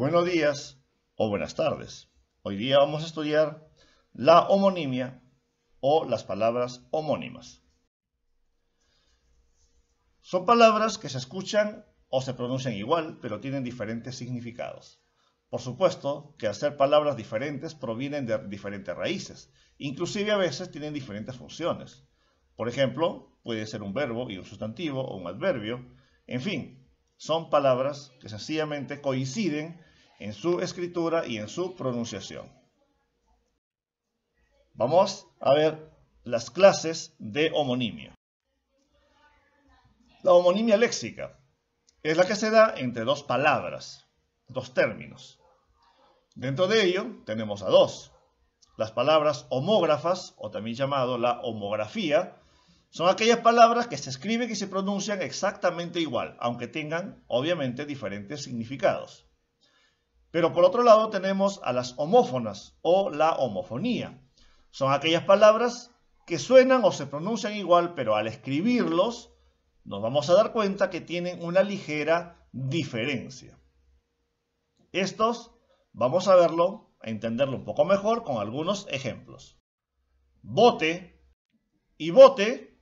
buenos días o buenas tardes. Hoy día vamos a estudiar la homonimia o las palabras homónimas. Son palabras que se escuchan o se pronuncian igual, pero tienen diferentes significados. Por supuesto que al ser palabras diferentes provienen de diferentes raíces, inclusive a veces tienen diferentes funciones. Por ejemplo, puede ser un verbo y un sustantivo o un adverbio. En fin, son palabras que sencillamente coinciden en su escritura y en su pronunciación. Vamos a ver las clases de homonimia. La homonimia léxica es la que se da entre dos palabras, dos términos. Dentro de ello tenemos a dos. Las palabras homógrafas, o también llamado la homografía, son aquellas palabras que se escriben y se pronuncian exactamente igual, aunque tengan obviamente diferentes significados. Pero por otro lado tenemos a las homófonas o la homofonía. Son aquellas palabras que suenan o se pronuncian igual, pero al escribirlos nos vamos a dar cuenta que tienen una ligera diferencia. Estos vamos a verlo, a entenderlo un poco mejor con algunos ejemplos. Bote y bote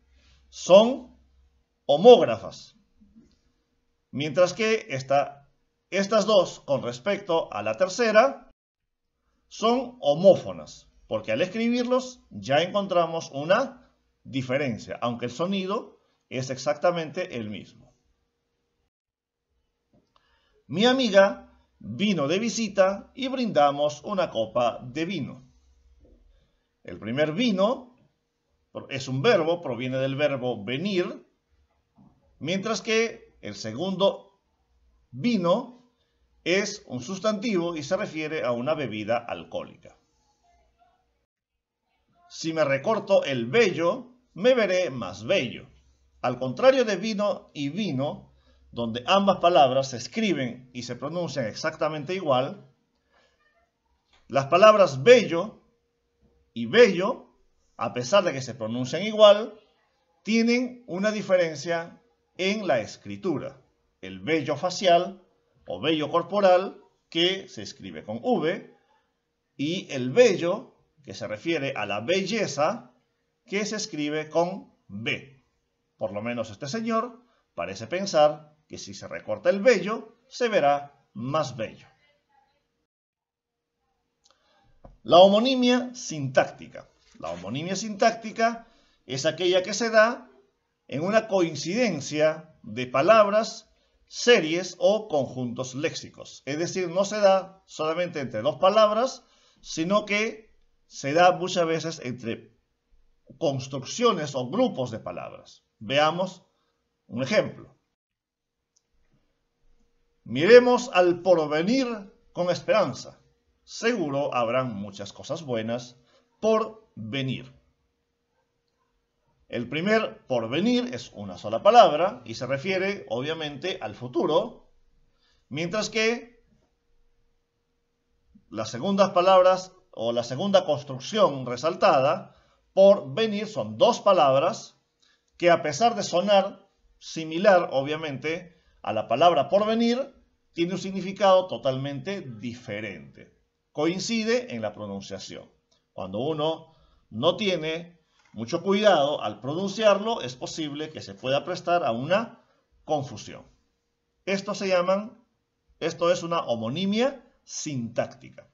son homógrafas, mientras que esta estas dos, con respecto a la tercera, son homófonas, porque al escribirlos ya encontramos una diferencia, aunque el sonido es exactamente el mismo. Mi amiga vino de visita y brindamos una copa de vino. El primer vino es un verbo, proviene del verbo venir, mientras que el segundo vino es un sustantivo y se refiere a una bebida alcohólica. Si me recorto el bello, me veré más bello. Al contrario de vino y vino, donde ambas palabras se escriben y se pronuncian exactamente igual, las palabras bello y bello, a pesar de que se pronuncian igual, tienen una diferencia en la escritura. El bello facial o vello corporal, que se escribe con V, y el vello, que se refiere a la belleza, que se escribe con B. Por lo menos este señor parece pensar que si se recorta el vello, se verá más bello. La homonimia sintáctica. La homonimia sintáctica es aquella que se da en una coincidencia de palabras series o conjuntos léxicos. Es decir, no se da solamente entre dos palabras, sino que se da muchas veces entre construcciones o grupos de palabras. Veamos un ejemplo. Miremos al porvenir con esperanza. Seguro habrán muchas cosas buenas por venir. El primer porvenir es una sola palabra y se refiere obviamente al futuro, mientras que las segundas palabras o la segunda construcción resaltada, porvenir, son dos palabras que a pesar de sonar similar obviamente a la palabra porvenir, tiene un significado totalmente diferente. Coincide en la pronunciación. Cuando uno no tiene mucho cuidado al pronunciarlo, es posible que se pueda prestar a una confusión. Esto se llaman, esto es una homonimia sintáctica.